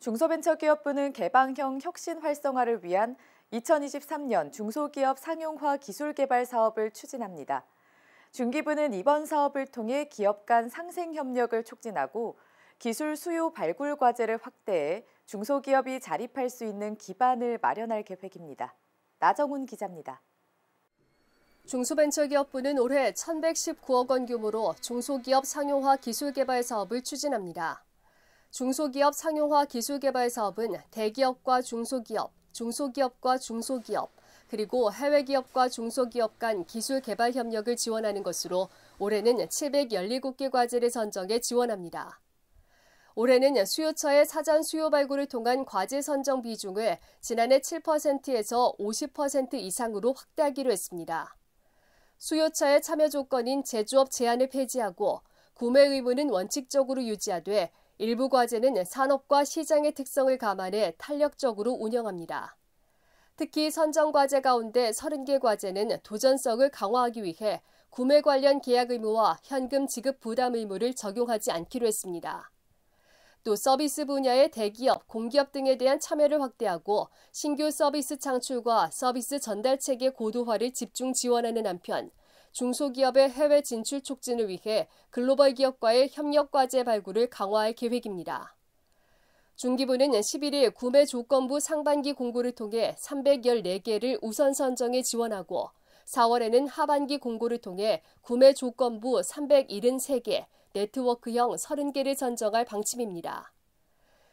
중소벤처기업부는 개방형 혁신 활성화를 위한 2023년 중소기업 상용화 기술 개발 사업을 추진합니다. 중기부는 이번 사업을 통해 기업 간 상생 협력을 촉진하고 기술 수요 발굴 과제를 확대해 중소기업이 자립할 수 있는 기반을 마련할 계획입니다. 나정훈 기자입니다. 중소벤처기업부는 올해 1,119억 원 규모로 중소기업 상용화 기술 개발 사업을 추진합니다. 중소기업 상용화 기술개발 사업은 대기업과 중소기업, 중소기업과 중소기업, 그리고 해외 기업과 중소기업 간 기술 개발 협력을 지원하는 것으로 올해는 717개 과제를 선정해 지원합니다. 올해는 수요처의 사전 수요 발굴을 통한 과제 선정 비중을 지난해 7%에서 50% 이상으로 확대하기로 했습니다. 수요처의 참여 조건인 제조업 제한을 폐지하고 구매 의무는 원칙적으로 유지하되 일부 과제는 산업과 시장의 특성을 감안해 탄력적으로 운영합니다. 특히 선정 과제 가운데 30개 과제는 도전성을 강화하기 위해 구매 관련 계약 의무와 현금 지급 부담 의무를 적용하지 않기로 했습니다. 또 서비스 분야의 대기업, 공기업 등에 대한 참여를 확대하고 신규 서비스 창출과 서비스 전달 체계 고도화를 집중 지원하는 한편 중소기업의 해외 진출 촉진을 위해 글로벌 기업과의 협력 과제 발굴을 강화할 계획입니다. 중기부는 11일 구매 조건부 상반기 공고를 통해 314개를 우선 선정해 지원하고 4월에는 하반기 공고를 통해 구매 조건부 373개, 네트워크형 30개를 선정할 방침입니다.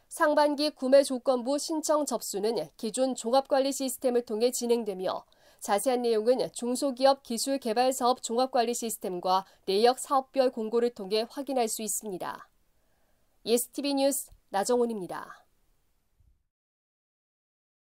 상반기 구매 조건부 신청 접수는 기존 종합관리 시스템을 통해 진행되며 자세한 내용은 중소기업 기술개발사업 종합관리 시스템과 내역 사업별 공고를 통해 확인할 수 있습니다. 예스티비 뉴스 나정원입니다.